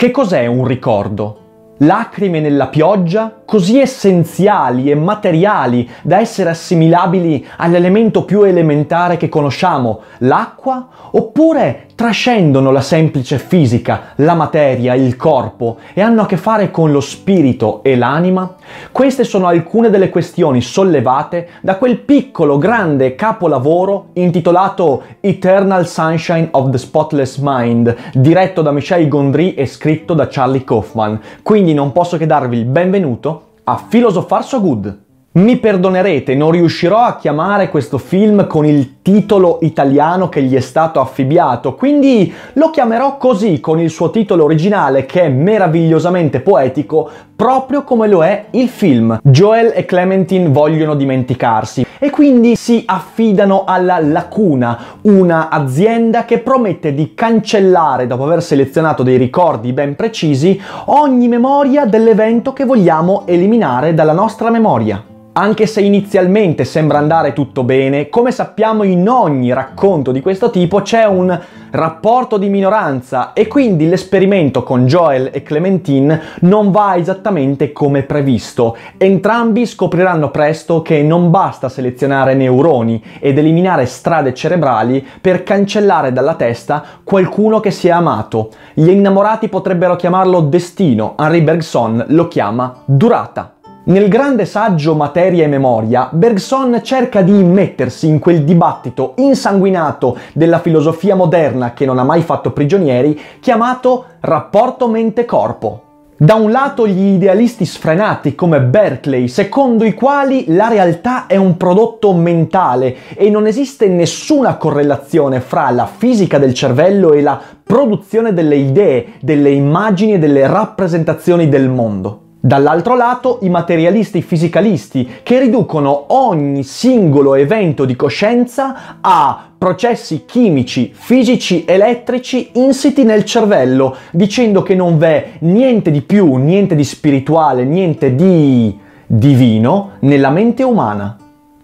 Che cos'è un ricordo? Lacrime nella pioggia, così essenziali e materiali da essere assimilabili all'elemento più elementare che conosciamo, l'acqua, oppure trascendono la semplice fisica, la materia, il corpo e hanno a che fare con lo spirito e l'anima? Queste sono alcune delle questioni sollevate da quel piccolo grande capolavoro intitolato Eternal Sunshine of the Spotless Mind, diretto da Michel Gondry e scritto da Charlie Kaufman. Quindi non posso che darvi il benvenuto a Filosofar So Good. Mi perdonerete, non riuscirò a chiamare questo film con il titolo italiano che gli è stato affibbiato, quindi lo chiamerò così con il suo titolo originale che è meravigliosamente poetico, proprio come lo è il film. Joel e Clementine vogliono dimenticarsi e quindi si affidano alla Lacuna, una azienda che promette di cancellare, dopo aver selezionato dei ricordi ben precisi, ogni memoria dell'evento che vogliamo eliminare dalla nostra memoria. Anche se inizialmente sembra andare tutto bene, come sappiamo in ogni racconto di questo tipo c'è un rapporto di minoranza e quindi l'esperimento con Joel e Clementine non va esattamente come previsto. Entrambi scopriranno presto che non basta selezionare neuroni ed eliminare strade cerebrali per cancellare dalla testa qualcuno che si è amato. Gli innamorati potrebbero chiamarlo destino, Henri Bergson lo chiama durata. Nel grande saggio Materia e Memoria, Bergson cerca di immettersi in quel dibattito insanguinato della filosofia moderna che non ha mai fatto prigionieri, chiamato rapporto mente-corpo. Da un lato gli idealisti sfrenati come Berkeley, secondo i quali la realtà è un prodotto mentale e non esiste nessuna correlazione fra la fisica del cervello e la produzione delle idee, delle immagini e delle rappresentazioni del mondo. Dall'altro lato i materialisti fisicalisti che riducono ogni singolo evento di coscienza a processi chimici, fisici, elettrici insiti nel cervello, dicendo che non v'è niente di più, niente di spirituale, niente di divino nella mente umana.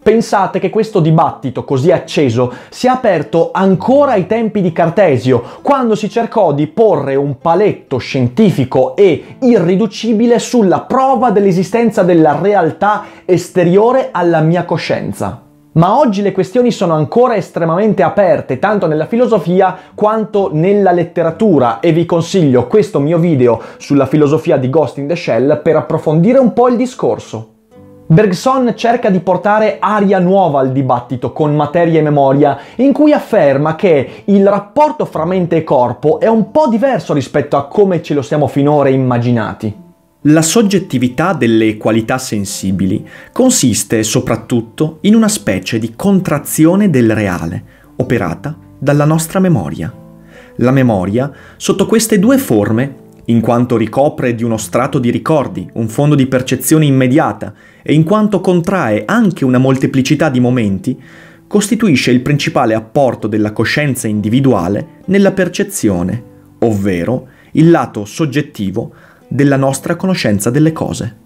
Pensate che questo dibattito così acceso si è aperto ancora ai tempi di Cartesio, quando si cercò di porre un paletto scientifico e irriducibile sulla prova dell'esistenza della realtà esteriore alla mia coscienza. Ma oggi le questioni sono ancora estremamente aperte, tanto nella filosofia quanto nella letteratura, e vi consiglio questo mio video sulla filosofia di Ghost in the Shell per approfondire un po' il discorso. Bergson cerca di portare aria nuova al dibattito con materia e memoria, in cui afferma che il rapporto fra mente e corpo è un po' diverso rispetto a come ce lo siamo finora immaginati. La soggettività delle qualità sensibili consiste soprattutto in una specie di contrazione del reale, operata dalla nostra memoria. La memoria, sotto queste due forme, in quanto ricopre di uno strato di ricordi, un fondo di percezione immediata e in quanto contrae anche una molteplicità di momenti, costituisce il principale apporto della coscienza individuale nella percezione, ovvero il lato soggettivo della nostra conoscenza delle cose.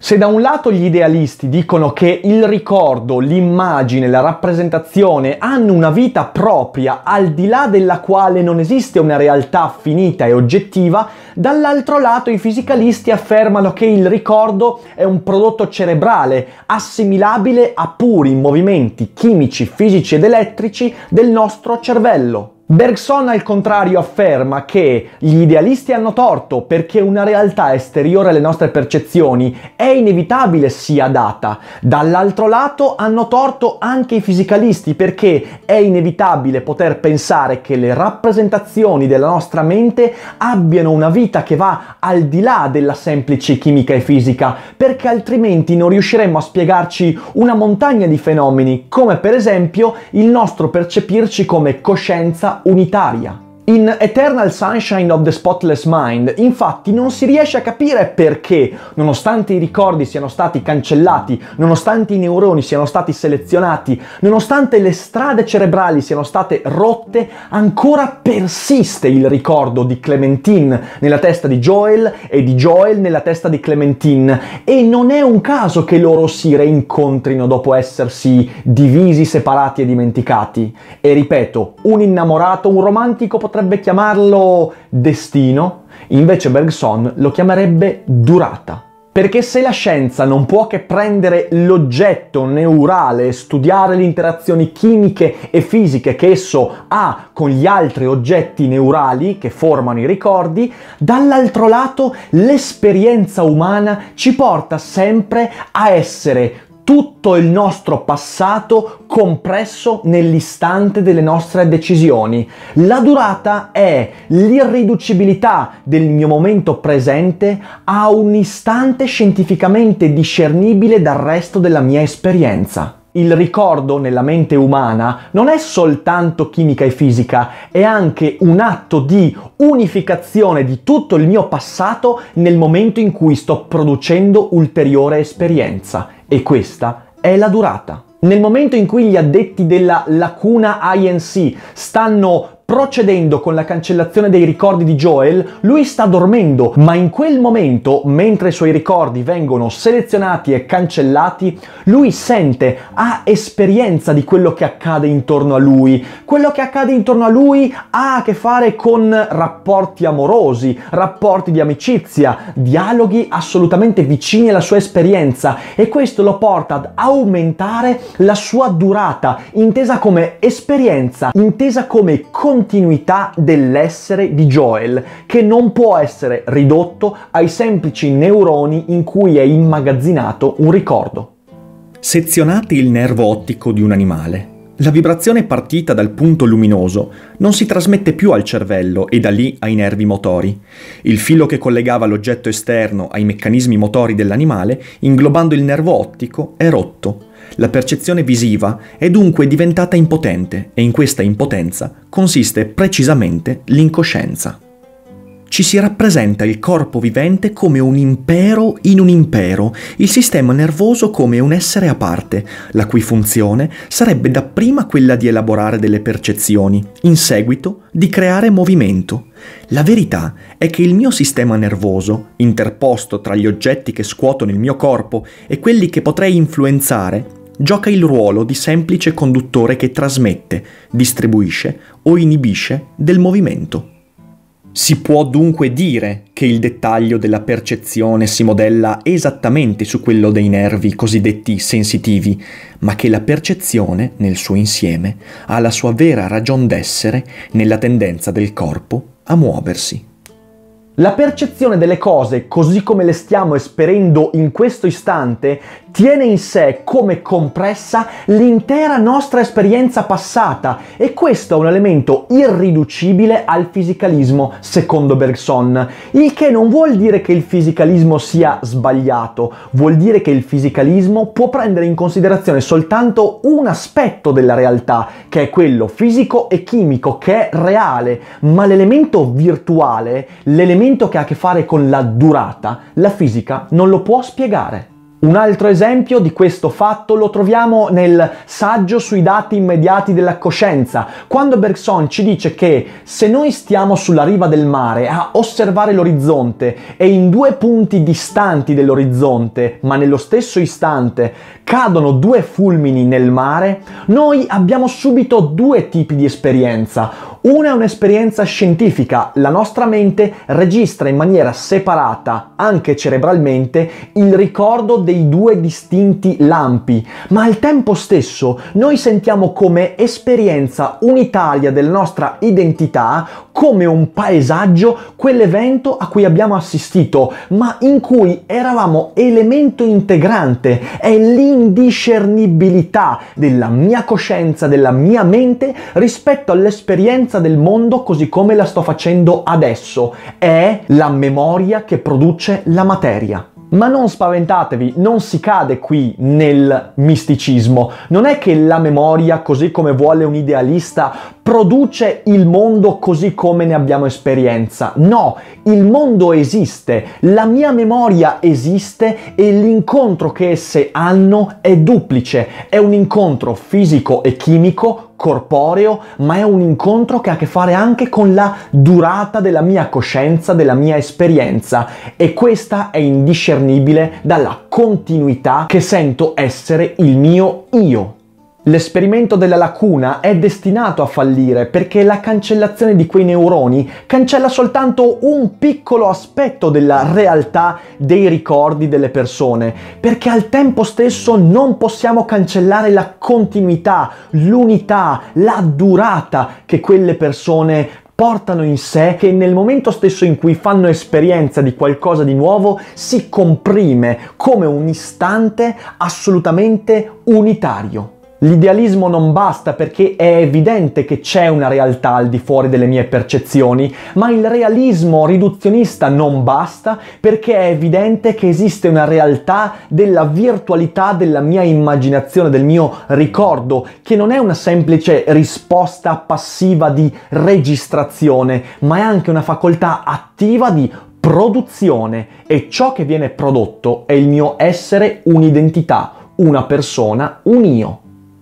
Se da un lato gli idealisti dicono che il ricordo, l'immagine, la rappresentazione hanno una vita propria al di là della quale non esiste una realtà finita e oggettiva, dall'altro lato i fisicalisti affermano che il ricordo è un prodotto cerebrale assimilabile a puri movimenti chimici, fisici ed elettrici del nostro cervello. Bergson al contrario afferma che gli idealisti hanno torto perché una realtà esteriore alle nostre percezioni è inevitabile sia data. Dall'altro lato hanno torto anche i fisicalisti perché è inevitabile poter pensare che le rappresentazioni della nostra mente abbiano una vita che va al di là della semplice chimica e fisica, perché altrimenti non riusciremmo a spiegarci una montagna di fenomeni, come per esempio il nostro percepirci come coscienza unitaria in Eternal Sunshine of the Spotless Mind, infatti, non si riesce a capire perché, nonostante i ricordi siano stati cancellati, nonostante i neuroni siano stati selezionati, nonostante le strade cerebrali siano state rotte, ancora persiste il ricordo di Clementine nella testa di Joel e di Joel nella testa di Clementine. E non è un caso che loro si reincontrino dopo essersi divisi, separati e dimenticati. E ripeto, un innamorato, un romantico potrebbe potrebbe chiamarlo destino, invece Bergson lo chiamerebbe durata. Perché se la scienza non può che prendere l'oggetto neurale e studiare le interazioni chimiche e fisiche che esso ha con gli altri oggetti neurali che formano i ricordi, dall'altro lato l'esperienza umana ci porta sempre a essere tutto il nostro passato compresso nell'istante delle nostre decisioni. La durata è l'irriducibilità del mio momento presente a un istante scientificamente discernibile dal resto della mia esperienza. Il ricordo nella mente umana non è soltanto chimica e fisica, è anche un atto di unificazione di tutto il mio passato nel momento in cui sto producendo ulteriore esperienza e questa è la durata. Nel momento in cui gli addetti della lacuna INC stanno Procedendo con la cancellazione dei ricordi di Joel, lui sta dormendo, ma in quel momento, mentre i suoi ricordi vengono selezionati e cancellati, lui sente, ha esperienza di quello che accade intorno a lui. Quello che accade intorno a lui ha a che fare con rapporti amorosi, rapporti di amicizia, dialoghi assolutamente vicini alla sua esperienza e questo lo porta ad aumentare la sua durata, intesa come esperienza, intesa come condizione continuità dell'essere di Joel, che non può essere ridotto ai semplici neuroni in cui è immagazzinato un ricordo. Sezionate il nervo ottico di un animale la vibrazione partita dal punto luminoso non si trasmette più al cervello e da lì ai nervi motori. Il filo che collegava l'oggetto esterno ai meccanismi motori dell'animale, inglobando il nervo ottico, è rotto. La percezione visiva è dunque diventata impotente e in questa impotenza consiste precisamente l'incoscienza. Ci si rappresenta il corpo vivente come un impero in un impero, il sistema nervoso come un essere a parte, la cui funzione sarebbe dapprima quella di elaborare delle percezioni, in seguito di creare movimento. La verità è che il mio sistema nervoso, interposto tra gli oggetti che scuotono il mio corpo e quelli che potrei influenzare, gioca il ruolo di semplice conduttore che trasmette, distribuisce o inibisce del movimento. Si può dunque dire che il dettaglio della percezione si modella esattamente su quello dei nervi cosiddetti sensitivi, ma che la percezione, nel suo insieme, ha la sua vera ragion d'essere nella tendenza del corpo a muoversi. La percezione delle cose così come le stiamo esperendo in questo istante tiene in sé come compressa l'intera nostra esperienza passata e questo è un elemento irriducibile al fisicalismo, secondo Bergson, il che non vuol dire che il fisicalismo sia sbagliato, vuol dire che il fisicalismo può prendere in considerazione soltanto un aspetto della realtà, che è quello fisico e chimico, che è reale, ma l'elemento virtuale, l'elemento che ha a che fare con la durata, la fisica non lo può spiegare. Un altro esempio di questo fatto lo troviamo nel saggio sui dati immediati della coscienza, quando Bergson ci dice che se noi stiamo sulla riva del mare a osservare l'orizzonte e in due punti distanti dell'orizzonte, ma nello stesso istante, cadono due fulmini nel mare, noi abbiamo subito due tipi di esperienza, una è un'esperienza scientifica, la nostra mente registra in maniera separata, anche cerebralmente, il ricordo dei due distinti lampi, ma al tempo stesso noi sentiamo come esperienza unitaria della nostra identità, come un paesaggio, quell'evento a cui abbiamo assistito, ma in cui eravamo elemento integrante, è l'indiscernibilità della mia coscienza, della mia mente rispetto all'esperienza scienza del mondo così come la sto facendo adesso, è la memoria che produce la materia. Ma non spaventatevi, non si cade qui nel misticismo. Non è che la memoria, così come vuole un idealista, produce il mondo così come ne abbiamo esperienza. No, il mondo esiste, la mia memoria esiste e l'incontro che esse hanno è duplice. È un incontro fisico e chimico corporeo, ma è un incontro che ha a che fare anche con la durata della mia coscienza, della mia esperienza e questa è indiscernibile dalla continuità che sento essere il mio io L'esperimento della lacuna è destinato a fallire perché la cancellazione di quei neuroni cancella soltanto un piccolo aspetto della realtà dei ricordi delle persone, perché al tempo stesso non possiamo cancellare la continuità, l'unità, la durata che quelle persone portano in sé che nel momento stesso in cui fanno esperienza di qualcosa di nuovo si comprime come un istante assolutamente unitario. L'idealismo non basta perché è evidente che c'è una realtà al di fuori delle mie percezioni, ma il realismo riduzionista non basta perché è evidente che esiste una realtà della virtualità della mia immaginazione, del mio ricordo, che non è una semplice risposta passiva di registrazione, ma è anche una facoltà attiva di produzione e ciò che viene prodotto è il mio essere un'identità, una persona, un io.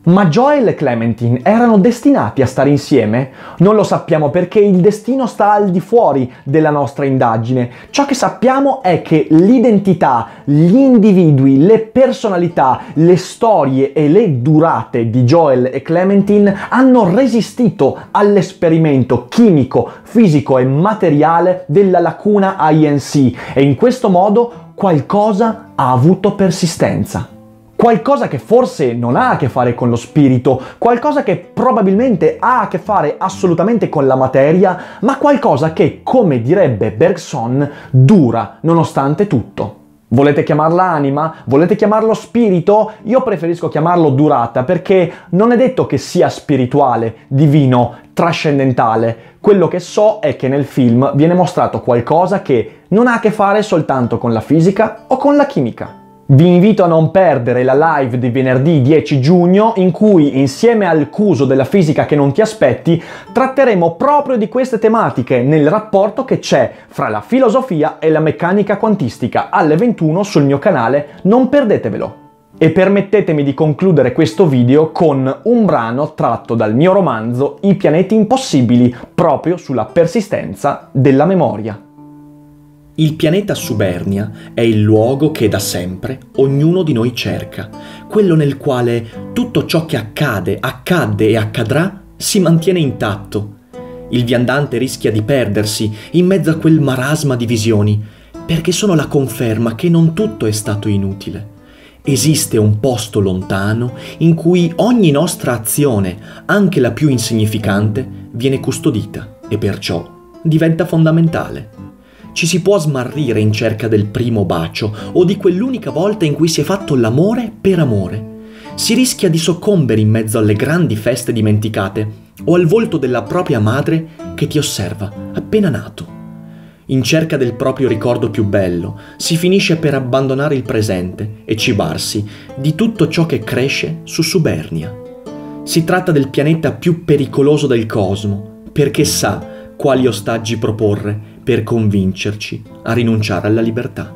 Ma Joel e Clementine erano destinati a stare insieme? Non lo sappiamo perché il destino sta al di fuori della nostra indagine. Ciò che sappiamo è che l'identità, gli individui, le personalità, le storie e le durate di Joel e Clementine hanno resistito all'esperimento chimico, fisico e materiale della lacuna INC e in questo modo qualcosa ha avuto persistenza qualcosa che forse non ha a che fare con lo spirito, qualcosa che probabilmente ha a che fare assolutamente con la materia, ma qualcosa che, come direbbe Bergson, dura nonostante tutto. Volete chiamarla anima? Volete chiamarlo spirito? Io preferisco chiamarlo durata perché non è detto che sia spirituale, divino, trascendentale. Quello che so è che nel film viene mostrato qualcosa che non ha a che fare soltanto con la fisica o con la chimica. Vi invito a non perdere la live di venerdì 10 giugno in cui insieme al Cuso della fisica che non ti aspetti tratteremo proprio di queste tematiche nel rapporto che c'è fra la filosofia e la meccanica quantistica alle 21 sul mio canale, non perdetevelo. E permettetemi di concludere questo video con un brano tratto dal mio romanzo I pianeti impossibili proprio sulla persistenza della memoria. Il pianeta Subernia è il luogo che da sempre ognuno di noi cerca, quello nel quale tutto ciò che accade, accadde e accadrà si mantiene intatto. Il viandante rischia di perdersi in mezzo a quel marasma di visioni, perché sono la conferma che non tutto è stato inutile. Esiste un posto lontano in cui ogni nostra azione, anche la più insignificante, viene custodita e perciò diventa fondamentale. Ci si può smarrire in cerca del primo bacio o di quell'unica volta in cui si è fatto l'amore per amore. Si rischia di soccombere in mezzo alle grandi feste dimenticate o al volto della propria madre che ti osserva appena nato. In cerca del proprio ricordo più bello, si finisce per abbandonare il presente e cibarsi di tutto ciò che cresce su Subernia. Si tratta del pianeta più pericoloso del cosmo, perché sa quali ostaggi proporre per convincerci a rinunciare alla libertà.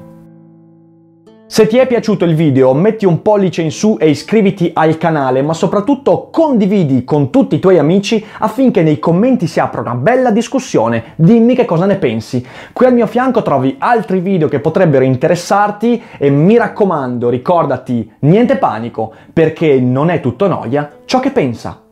Se ti è piaciuto il video metti un pollice in su e iscriviti al canale, ma soprattutto condividi con tutti i tuoi amici affinché nei commenti si apra una bella discussione, dimmi che cosa ne pensi. Qui al mio fianco trovi altri video che potrebbero interessarti e mi raccomando ricordati, niente panico, perché non è tutto noia ciò che pensa.